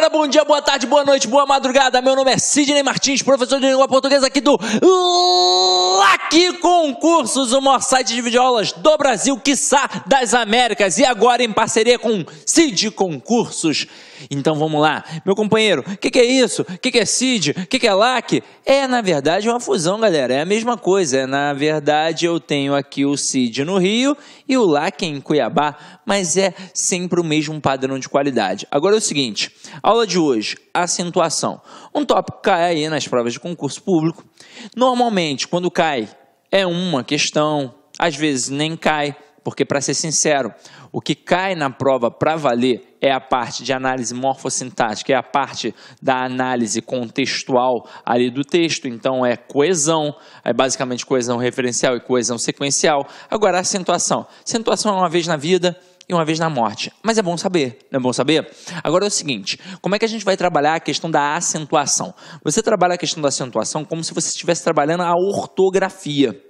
galera, bom dia, boa tarde, boa noite, boa madrugada. Meu nome é Sidney Martins, professor de língua portuguesa aqui do LAC Concursos, o maior site de videoaulas do Brasil, quiçá das Américas, e agora em parceria com Cid Concursos. Então vamos lá, meu companheiro, o que, que, é isso? O que, que, é Cid? O que, que, é LAC? É, na verdade, uma fusão, galera, é a mesma coisa. É, na verdade, eu tenho aqui o Cid no Rio e o LAC em Cuiabá, mas é sempre o mesmo padrão de qualidade. Agora é o seguinte, Aula de hoje, acentuação. Um tópico cai aí nas provas de concurso público. Normalmente, quando cai, é uma questão, às vezes nem cai, porque, para ser sincero, o que cai na prova para valer é a parte de análise morfossintática, é a parte da análise contextual ali do texto. Então, é coesão, é basicamente coesão referencial e coesão sequencial. Agora, acentuação. Acentuação é uma vez na vida, e uma vez na morte. Mas é bom saber, não é bom saber? Agora é o seguinte: como é que a gente vai trabalhar a questão da acentuação? Você trabalha a questão da acentuação como se você estivesse trabalhando a ortografia.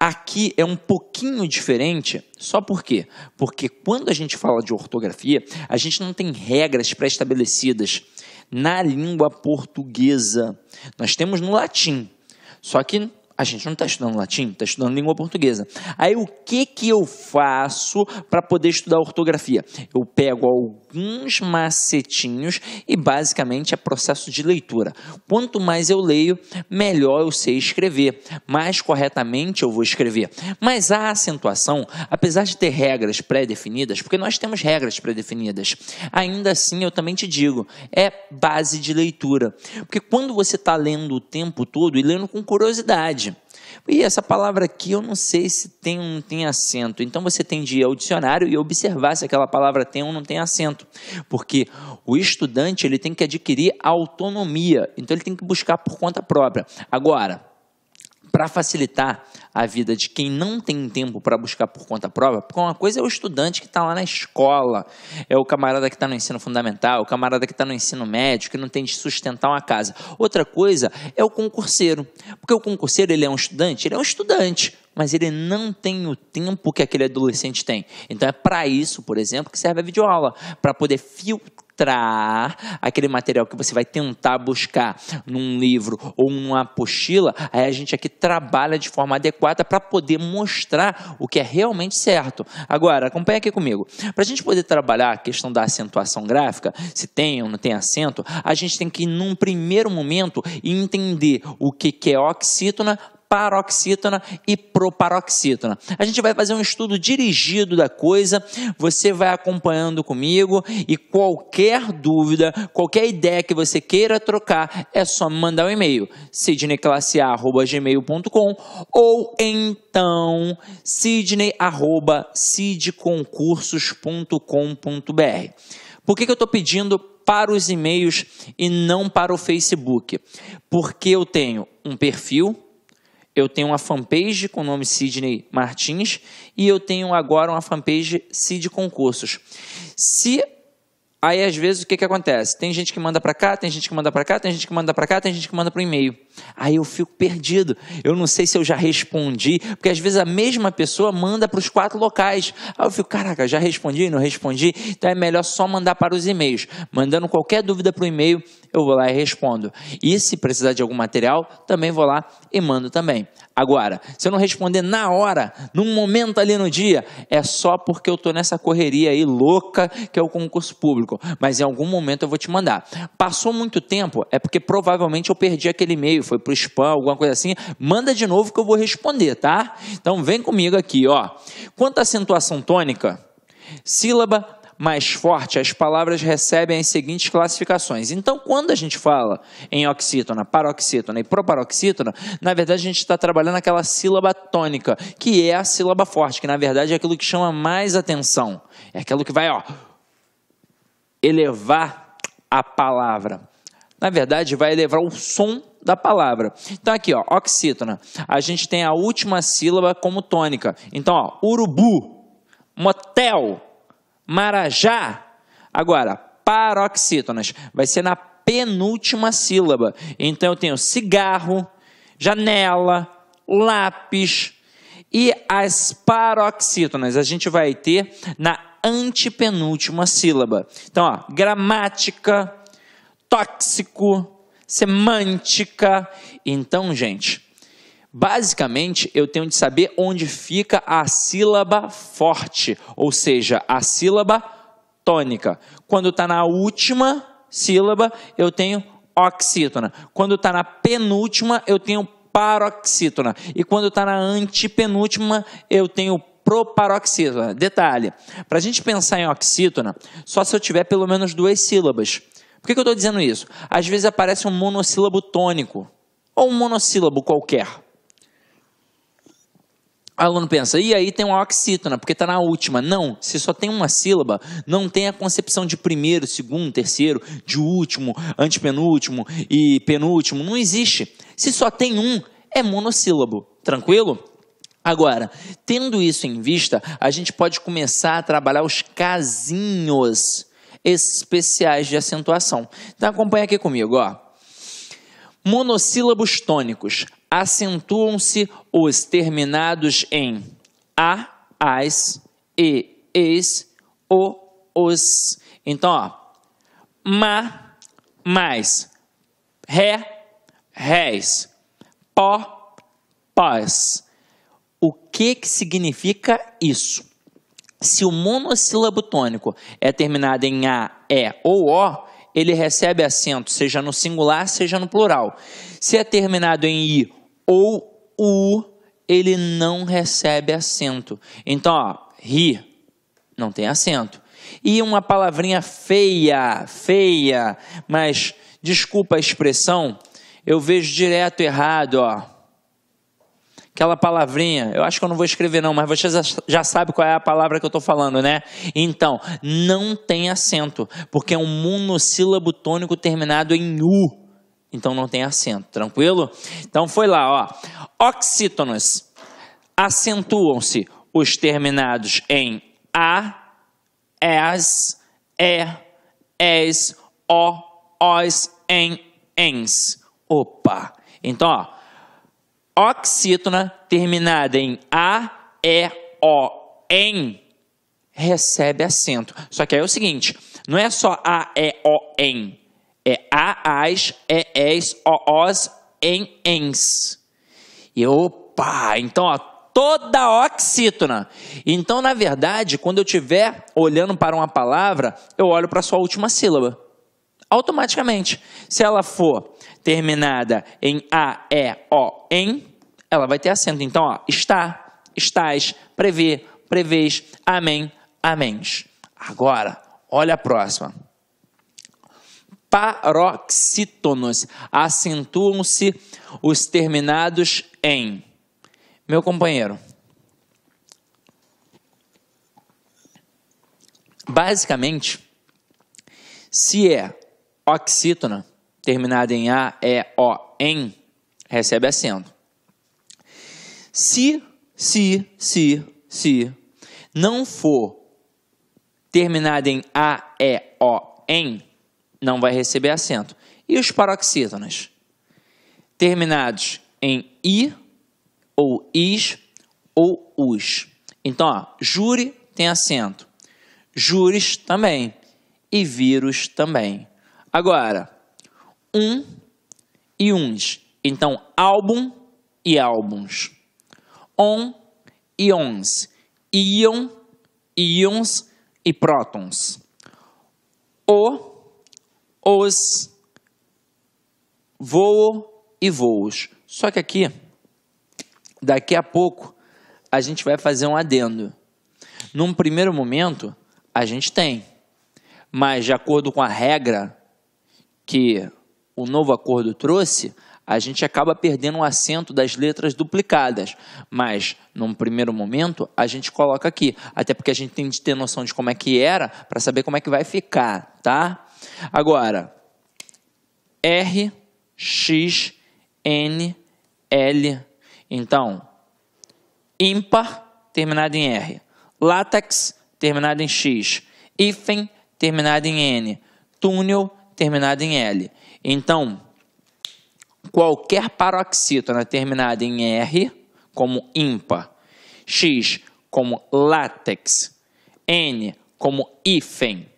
Aqui é um pouquinho diferente, só por quê? Porque quando a gente fala de ortografia, a gente não tem regras pré-estabelecidas na língua portuguesa. Nós temos no latim. Só que a gente não está estudando latim, está estudando língua portuguesa. Aí o que, que eu faço para poder estudar ortografia? Eu pego alguns macetinhos e basicamente é processo de leitura. Quanto mais eu leio, melhor eu sei escrever, mais corretamente eu vou escrever. Mas a acentuação, apesar de ter regras pré-definidas, porque nós temos regras pré-definidas, ainda assim eu também te digo, é base de leitura. Porque quando você está lendo o tempo todo e lendo com curiosidade, e essa palavra aqui eu não sei se tem ou um, não tem acento. Então você tem de ir ao dicionário e observar se aquela palavra tem ou não tem acento. Porque o estudante ele tem que adquirir autonomia. Então ele tem que buscar por conta própria. Agora, para facilitar a vida de quem não tem tempo para buscar por conta própria, porque uma coisa é o estudante que está lá na escola, é o camarada que está no ensino fundamental, o camarada que está no ensino médio, que não tem de sustentar uma casa. Outra coisa é o concurseiro, porque o concurseiro ele é um estudante, ele é um estudante, mas ele não tem o tempo que aquele adolescente tem. Então é para isso, por exemplo, que serve a videoaula, para poder filtrar encontrar aquele material que você vai tentar buscar num livro ou numa apostila, aí a gente aqui trabalha de forma adequada para poder mostrar o que é realmente certo. Agora, acompanha aqui comigo. Para a gente poder trabalhar a questão da acentuação gráfica, se tem ou não tem acento, a gente tem que, num primeiro momento, entender o que é oxítona paroxítona e proparoxítona. A gente vai fazer um estudo dirigido da coisa, você vai acompanhando comigo e qualquer dúvida, qualquer ideia que você queira trocar, é só me mandar um e-mail, sidneyclasse.gmail.com ou então sidney.sidconcursos.com.br. Por que, que eu estou pedindo para os e-mails e não para o Facebook? Porque eu tenho um perfil eu tenho uma fanpage com o nome Sidney Martins e eu tenho agora uma fanpage Sid Concursos. Se Aí às vezes o que, que acontece? Tem gente que manda para cá, tem gente que manda para cá, tem gente que manda para cá, tem gente que manda para o e-mail. Aí eu fico perdido. Eu não sei se eu já respondi, porque às vezes a mesma pessoa manda para os quatro locais. Aí eu fico, caraca, já respondi, não respondi. Então é melhor só mandar para os e-mails. Mandando qualquer dúvida para o e-mail, eu vou lá e respondo. E se precisar de algum material, também vou lá e mando também. Agora, se eu não responder na hora, num momento ali no dia, é só porque eu estou nessa correria aí louca que é o concurso público. Mas em algum momento eu vou te mandar. Passou muito tempo, é porque provavelmente eu perdi aquele e-mail, foi para o spam, alguma coisa assim. Manda de novo que eu vou responder, tá? Então vem comigo aqui, ó. Quanto à acentuação tônica, sílaba mais forte, as palavras recebem as seguintes classificações. Então, quando a gente fala em oxítona, paroxítona e proparoxítona, na verdade a gente está trabalhando aquela sílaba tônica, que é a sílaba forte, que na verdade é aquilo que chama mais atenção. É aquilo que vai, ó, elevar a palavra. Na verdade, vai elevar o som da palavra. Então, aqui, ó, oxítona. A gente tem a última sílaba como tônica. Então, ó, urubu, motel, Marajá. Agora, paroxítonas vai ser na penúltima sílaba. Então eu tenho cigarro, janela, lápis e as paroxítonas a gente vai ter na antepenúltima sílaba. Então, ó, gramática, tóxico, semântica. Então, gente, Basicamente, eu tenho de saber onde fica a sílaba forte, ou seja, a sílaba tônica. Quando está na última sílaba, eu tenho oxítona. Quando está na penúltima, eu tenho paroxítona. E quando está na antepenúltima, eu tenho proparoxítona. Detalhe: para a gente pensar em oxítona, só se eu tiver pelo menos duas sílabas. Por que, que eu estou dizendo isso? Às vezes aparece um monossílabo tônico ou um monossílabo qualquer aluno pensa, e aí tem uma oxítona, porque está na última. Não, se só tem uma sílaba, não tem a concepção de primeiro, segundo, terceiro, de último, antepenúltimo e penúltimo. Não existe. Se só tem um, é monossílabo. Tranquilo? Agora, tendo isso em vista, a gente pode começar a trabalhar os casinhos especiais de acentuação. Então acompanha aqui comigo, ó. Monossílabos tônicos acentuam-se os terminados em a, as, e, es, o, os. Então, ó, ma, mais, ré, réis, pó, pós. O que, que significa isso? Se o monossílabo tônico é terminado em A, E ou O, ele recebe acento, seja no singular, seja no plural. Se é terminado em I ou U ele não recebe acento. Então, ó, ri não tem acento. E uma palavrinha feia, feia, mas desculpa a expressão, eu vejo direto errado, ó. Aquela palavrinha, eu acho que eu não vou escrever não, mas você já sabe qual é a palavra que eu estou falando, né? Então, não tem acento, porque é um monossílabo tônico terminado em U. Então não tem acento, tranquilo? Então foi lá, ó. Oxítonos. Acentuam-se os terminados em a, as, e, es, o, os, em, ens. Opa. Então, ó. Oxítona terminada em a, e, o, em recebe acento. Só que aí é o seguinte, não é só a, e, o, em é a, as, é, es, o, os, em, ens. E opa, então ó, toda oxítona. Então, na verdade, quando eu estiver olhando para uma palavra, eu olho para a sua última sílaba. Automaticamente. Se ela for terminada em a, e, o, em, ela vai ter acento. Então, ó, está, estás, prevê, prevês, amém, amém Agora, olha a próxima paroxítonos, acentuam-se os terminados em. Meu companheiro. Basicamente, se é oxítona, terminada em A, E, O, em, recebe acento. Se, se, se, se não for terminada em A, E, O, em, não vai receber acento. E os paroxítonos? Terminados em i, ou is, ou us. Então, ó, jure tem acento. Jures também. E vírus também. Agora, um e uns. Então, álbum e álbuns. On e ons. Ion, íons e prótons. O os voo e voos. Só que aqui, daqui a pouco, a gente vai fazer um adendo. Num primeiro momento, a gente tem, mas de acordo com a regra que o novo acordo trouxe, a gente acaba perdendo um acento das letras duplicadas. Mas, num primeiro momento, a gente coloca aqui. Até porque a gente tem de ter noção de como é que era para saber como é que vai ficar, tá? Agora, R, X, N, L. Então, ímpar terminado em R. Látex terminado em X. Hífen terminado em N. Túnel terminado em L. Então, qualquer paroxítona terminada em R, como ímpar, X como látex, N como hífen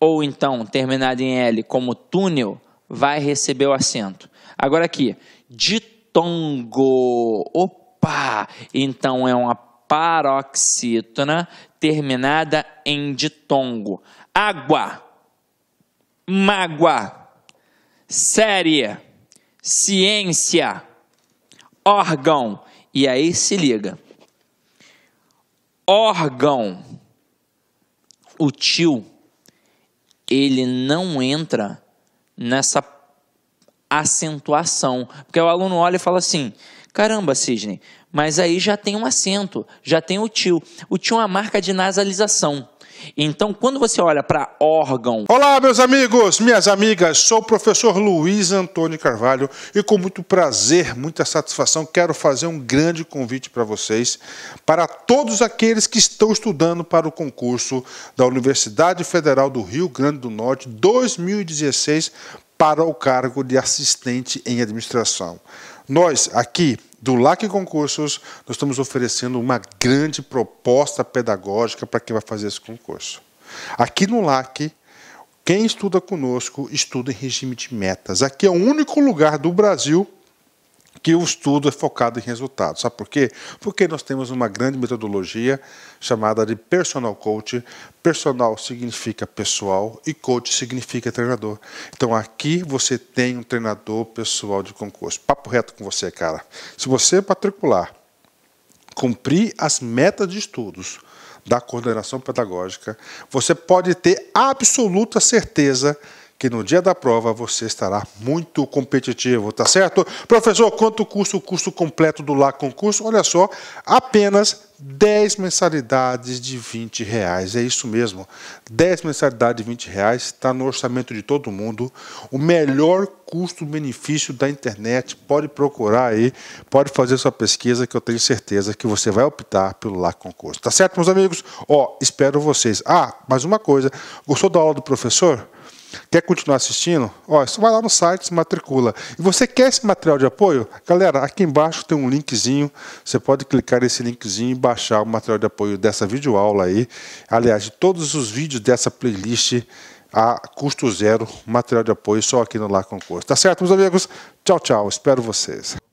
ou então terminado em L como túnel, vai receber o acento. Agora aqui, ditongo. Opa! Então é uma paroxítona terminada em ditongo. Água, Mágua. série, ciência, órgão. E aí se liga. Órgão. O tio ele não entra nessa acentuação. Porque o aluno olha e fala assim: caramba, Sidney, mas aí já tem um acento, já tem o tio. O tio é uma marca de nasalização. Então, quando você olha para órgão. Olá, meus amigos, minhas amigas, sou o professor Luiz Antônio Carvalho e com muito prazer, muita satisfação, quero fazer um grande convite para vocês, para todos aqueles que estão estudando para o concurso da Universidade Federal do Rio Grande do Norte 2016 para o cargo de assistente em administração. Nós, aqui do LAC Concursos, nós estamos oferecendo uma grande proposta pedagógica para quem vai fazer esse concurso. Aqui no LAC, quem estuda conosco estuda em regime de metas. Aqui é o único lugar do Brasil que o estudo é focado em resultados. Sabe por quê? Porque nós temos uma grande metodologia chamada de personal coach. Personal significa pessoal e coach significa treinador. Então aqui você tem um treinador pessoal de concurso. Papo reto com você, cara. Se você matricular, cumprir as metas de estudos da coordenação pedagógica, você pode ter absoluta certeza que que no dia da prova você estará muito competitivo, tá certo? Professor, quanto custa o curso completo do Lá Concurso? Olha só, apenas 10 mensalidades de 20 reais, é isso mesmo. 10 mensalidades de 20 reais está no orçamento de todo mundo. O melhor custo-benefício da internet, pode procurar aí, pode fazer sua pesquisa que eu tenho certeza que você vai optar pelo Lá Concurso. Tá certo, meus amigos? Ó, espero vocês. Ah, mais uma coisa, gostou da aula do professor? Quer continuar assistindo? Ó, só vai lá no site, se matricula. E você quer esse material de apoio? Galera, aqui embaixo tem um linkzinho. Você pode clicar nesse linkzinho e baixar o material de apoio dessa videoaula aí. Aliás, de todos os vídeos dessa playlist a custo zero, material de apoio só aqui no Lá Concurso. Tá certo, meus amigos? Tchau, tchau. Espero vocês.